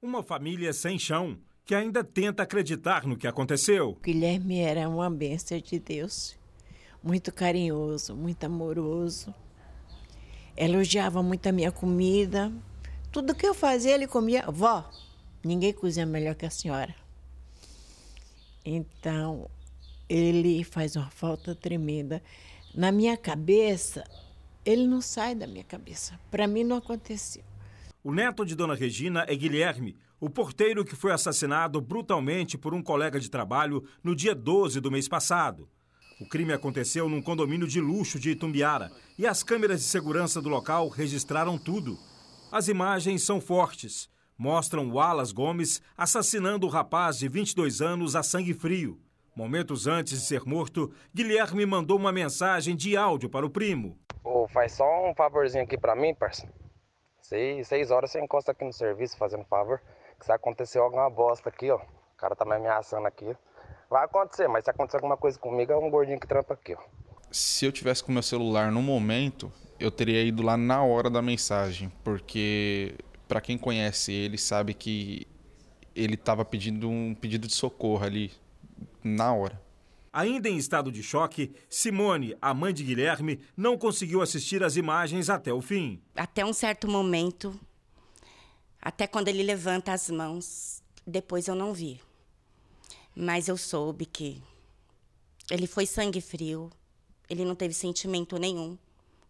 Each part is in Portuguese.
Uma família sem chão que ainda tenta acreditar no que aconteceu. O Guilherme era uma bênção de Deus, muito carinhoso, muito amoroso. Elogiava muito a minha comida. Tudo que eu fazia, ele comia. Vó, ninguém cozinha melhor que a senhora. Então, ele faz uma falta tremenda. Na minha cabeça, ele não sai da minha cabeça. Para mim, não aconteceu. O neto de Dona Regina é Guilherme, o porteiro que foi assassinado brutalmente por um colega de trabalho no dia 12 do mês passado. O crime aconteceu num condomínio de luxo de Itumbiara e as câmeras de segurança do local registraram tudo. As imagens são fortes. Mostram Wallace Gomes assassinando o rapaz de 22 anos a sangue frio. Momentos antes de ser morto, Guilherme mandou uma mensagem de áudio para o primo. oh, faz só um favorzinho aqui para mim, parceiro. Seis, seis horas você encosta aqui no serviço fazendo favor. Que se acontecer alguma bosta aqui, ó. O cara tá me ameaçando aqui. Vai acontecer, mas se acontecer alguma coisa comigo, é um gordinho que trampa aqui, ó. Se eu tivesse com meu celular no momento, eu teria ido lá na hora da mensagem, porque para quem conhece ele sabe que ele tava pedindo um pedido de socorro ali na hora. Ainda em estado de choque, Simone, a mãe de Guilherme, não conseguiu assistir as imagens até o fim. Até um certo momento, até quando ele levanta as mãos, depois eu não vi. Mas eu soube que ele foi sangue frio, ele não teve sentimento nenhum,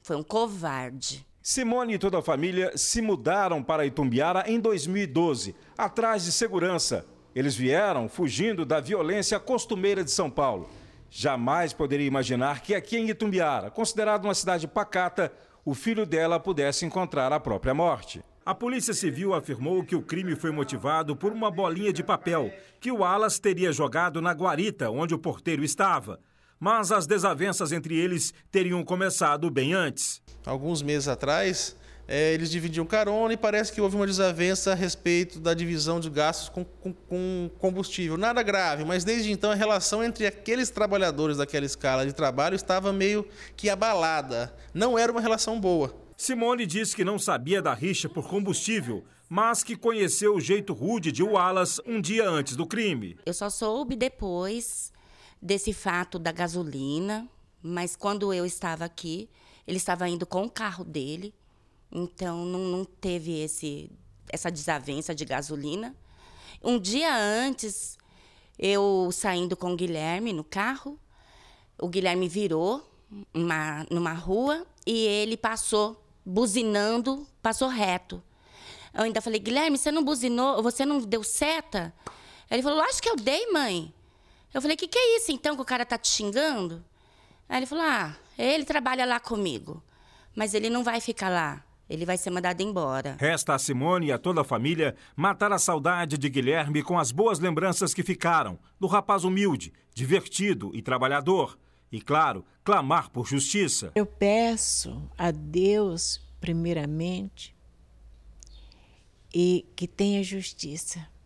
foi um covarde. Simone e toda a família se mudaram para Itumbiara em 2012, atrás de segurança, eles vieram fugindo da violência costumeira de São Paulo. Jamais poderia imaginar que aqui em Itumbiara, considerada uma cidade pacata, o filho dela pudesse encontrar a própria morte. A Polícia Civil afirmou que o crime foi motivado por uma bolinha de papel que o Alas teria jogado na guarita onde o porteiro estava. Mas as desavenças entre eles teriam começado bem antes. Alguns meses atrás, é, eles dividiam carona e parece que houve uma desavença a respeito da divisão de gastos com, com, com, combustível. Nada grave, mas desde então a relação entre aqueles trabalhadores daquela escala de trabalho estava meio que abalada. Não era uma relação boa. Simone disse que não sabia da rixa por combustível, mas que conheceu o jeito rude de Wallace um dia antes do crime. Eu só soube depois desse fato da gasolina, mas quando eu estava aqui, ele estava indo com o carro dele então não, não teve esse, essa desavença de gasolina. Um dia antes, eu saindo com o Guilherme no carro, o Guilherme virou uma, numa rua e ele passou buzinando, passou reto. Eu ainda falei, Guilherme, você não buzinou, você não deu seta? Ele falou, acho que eu dei, mãe. Eu falei, o que, que é isso então que o cara tá te xingando? Aí ele falou, ah, ele trabalha lá comigo, mas ele não vai ficar lá ele vai ser mandado embora. Resta a Simone e a toda a família matar a saudade de Guilherme com as boas lembranças que ficaram do rapaz humilde, divertido e trabalhador. E, claro, clamar por justiça. Eu peço a Deus, primeiramente, e que tenha justiça